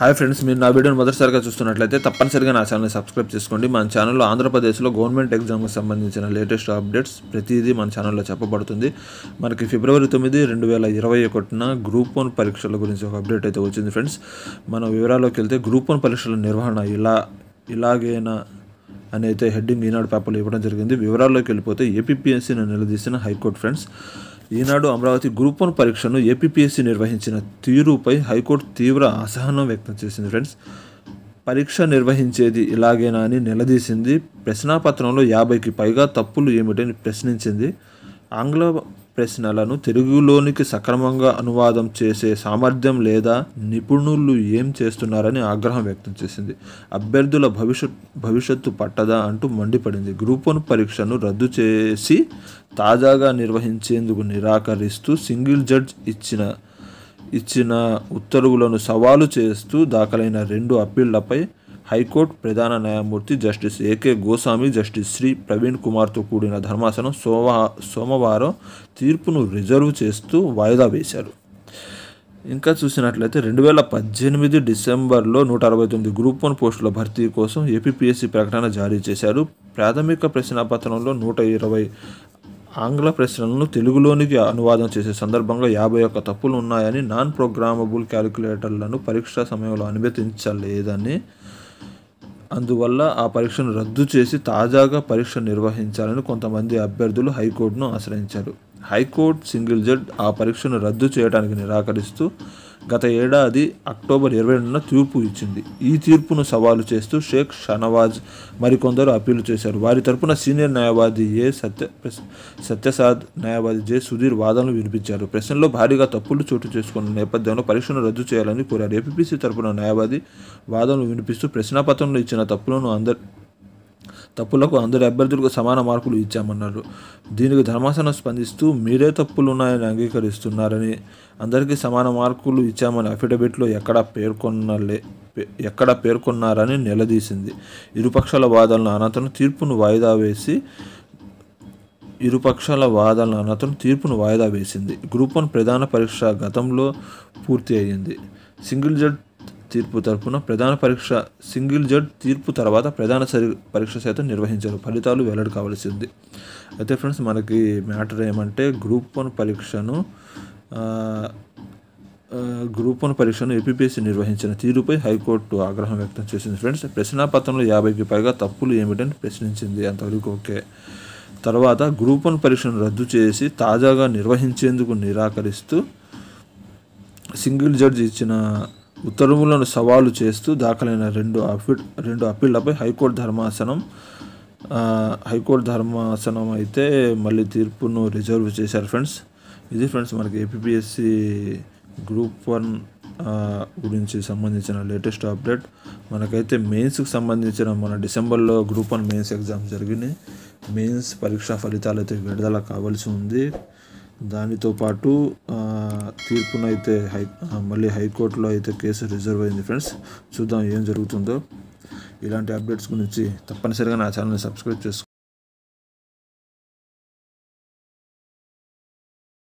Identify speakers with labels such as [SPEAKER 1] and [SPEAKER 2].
[SPEAKER 1] hi friends మీరు నా వీడియోని మొదటిసారిగా చూస్తున్నట్లయితే తప్పనిసరిగా నా ఛానల్ని సబ్స్క్రైబ్ చేసుకోండి మన ఛానల్లో ఆంధ్రప్రదేశ్లో గవర్నమెంట్ ఎగ్జామ్కి సంబంధించిన లేటెస్ట్ అప్డేట్స్ ప్రతిదీ మన ఛానల్లో చెప్పబడుతుంది మనకి ఫిబ్రవరి తొమ్మిది రెండు వేల ఇరవై ఒకటిన గ్రూప్ వన్ పరీక్షల గురించి ఒక అప్డేట్ అయితే వచ్చింది ఫ్రెండ్స్ మనం వివరాల్లోకి వెళ్తే గ్రూప్ వన్ పరీక్షల నిర్వహణ ఇలా ఇలాగైనా అని అయితే హెడ్డింగ్ ఈనాడు పేపర్లు ఇవ్వడం జరిగింది వివరాల్లోకి వెళ్ళిపోతే ఏపీఎస్సీని నిలదీసిన high court friends Eenadu Amaravati group one పరీక్షను ఏపీపీఎస్సీ నిర్వహించిన తీరుపై హైకోర్టు తీవ్ర అసహనం వ్యక్తం చేసింది ఫ్రెండ్స్ పరీక్ష నిర్వహించేది ఇలాగేనా అని నిలదీసింది ప్రశ్నాపత్రంలో యాభైకి పైగా తప్పులు ఏమిటని ప్రశ్నించింది ఆంగ్ల ప్రశ్నలను తెలుగులోనికి సక్రమంగా అనువాదం చేసే సామర్థ్యం లేదా నిపుణులు ఏం చేస్తున్నారని ఆగ్రహం వ్యక్తం చేసింది అభ్యర్థుల భవిష్యత్ భవిష్యత్తు పట్టదా అంటూ మండిపడింది గ్రూప్ వన్ పరీక్షను రద్దు చేసి తాజాగా నిర్వహించేందుకు నిరాకరిస్తూ సింగిల్ జడ్జ్ ఇచ్చిన ఇచ్చిన ఉత్తర్వులను సవాలు చేస్తూ దాఖలైన రెండు అప్పీళ్లపై హైకోర్టు ప్రధాన న్యాయమూర్తి justice A K Goswami justice Shri Praveen కుమార్తో కూడిన ధర్మాసనం సోమవా సోమవారం తీర్పును రిజర్వ్ చేస్తూ వాయిదా వేశారు ఇంకా చూసినట్లయితే రెండు వేల పద్దెనిమిది డిసెంబర్లో నూట అరవై తొమ్మిది గ్రూప్ వన్ పోస్టుల భర్తీ కోసం ఏపీపీఎస్సీ ప్రకటన జారీ చేశారు ప్రాథమిక ప్రశ్నాపత్రంలో నూట ఇరవై ఆంగ్ల ప్రశ్నలను తెలుగులోనికి అనువాదం చేసే సందర్భంగా యాభై ఒక్క తప్పులు ఉన్నాయని నాన్ ప్రోగ్రామబుల్ క్యాలిక్యులేటర్లను పరీక్ష సమయంలో అనుమతించలేదని అందువల్ల ఆ పరీక్షను రద్దు చేసి తాజాగా పరీక్ష నిర్వహించాలని కొంతమంది అభ్యర్థులు హైకోర్టును ఆశ్రయించారు హైకోర్టు సింగిల్ జడ్ ఆ పరీక్షను రద్దు చేయడానికి నిరాకరిస్తూ గత ఏడాది అక్టోబర్ ఇరవై రెండున తీర్పు ఇచ్చింది ఈ తీర్పును సవాలు చేస్తూ షేక్ షనవాజ్ మరికొందరు అప్పీలు చేశారు వారి తరపున సీనియర్ న్యాయవాది ఏ సత్య సత్యసాద్ న్యాయవాది జే సుధీర్ వాదనలు వినిపించారు ప్రశ్నలో భారీగా తప్పులు చోటు చేసుకున్న నేపథ్యంలో పరీక్షను రద్దు చేయాలని కోరారు ఏపీపీసీ తరపున న్యాయవాది వాదనలు వినిపిస్తూ ప్రశ్నాపత్రంలో ఇచ్చిన తప్పులను అందరి తప్పులకు అందరి అభ్యర్థులకు సమాన మార్కులు ఇచ్చామన్నారు దీనికి ధర్మాసనం స్పందిస్తూ మీరే తప్పులు ఉన్నాయని అంగీకరిస్తున్నారని అందరికీ సమాన మార్కులు ఇచ్చామని అఫిడవిట్లో ఎక్కడ పేర్కొన్నలే ఎక్కడ పేర్కొన్నారని నిలదీసింది ఇరుపక్షాల వాదనలు అనంతరం తీర్పును వాయిదా వేసి ఇరుపక్షాల వాదనలు అనంతరం తీర్పును వాయిదా వేసింది గ్రూప్ వన్ ప్రధాన పరీక్ష గతంలో పూర్తి అయ్యింది సింగిల్ జడ్ తీర్పు తరపున ప్రధాన పరీక్ష సింగిల్ జడ్ తీర్పు తర్వాత ప్రధాన పరీక్ష సైతం నిర్వహించారు ఫలితాలు వెల్లడి కావాల్సింది అయితే ఫ్రెండ్స్ మనకి మ్యాటర్ ఏమంటే గ్రూప్ వన్ పరీక్షను గ్రూప్ వన్ పరీక్షను ఏపీపీఎస్సీ నిర్వహించిన తీరుపై హైకోర్టు ఆగ్రహం వ్యక్తం చేసింది ఫ్రెండ్స్ ప్రశ్నాపత్రంలో యాభైకి పైగా తప్పులు ఏమిటని ప్రశ్నించింది అంతవరకు ఓకే తర్వాత గ్రూప్ వన్ పరీక్షను రద్దు చేసి తాజాగా నిర్వహించేందుకు నిరాకరిస్తూ సింగిల్ జడ్జి ఇచ్చిన ఉత్తర్వులను సవాలు చేస్తూ దాఖలైన రెండు అఫిల్ రెండు అప్పీళ్లపై హైకోర్టు ధర్మాసనం హైకోర్టు ధర్మాసనం అయితే మళ్ళీ తీర్పును రిజర్వ్ చేశారు ఫ్రెండ్స్ ఇది ఫ్రెండ్స్ మనకి ఏపీఎస్సి గ్రూప్ వన్ గురించి సంబంధించిన లేటెస్ట్ అప్డేట్ మనకైతే మెయిన్స్కి సంబంధించిన మన డిసెంబర్లో గ్రూప్ వన్ మెయిన్స్ ఎగ్జామ్ జరిగినాయి మెయిన్స్ పరీక్షా ఫలితాలు అయితే విడుదల కావాల్సి ఉంది దానితో పాటు తీర్పునైతే హై మళ్ళీ హైకోర్టులో అయితే కేసు రిజర్వ్ అయింది ఫ్రెండ్స్ చూద్దాం ఏం జరుగుతుందో ఇలాంటి అప్డేట్స్ గురించి తప్పనిసరిగా నా ఛానల్ని సబ్స్క్రైబ్ చేసుకో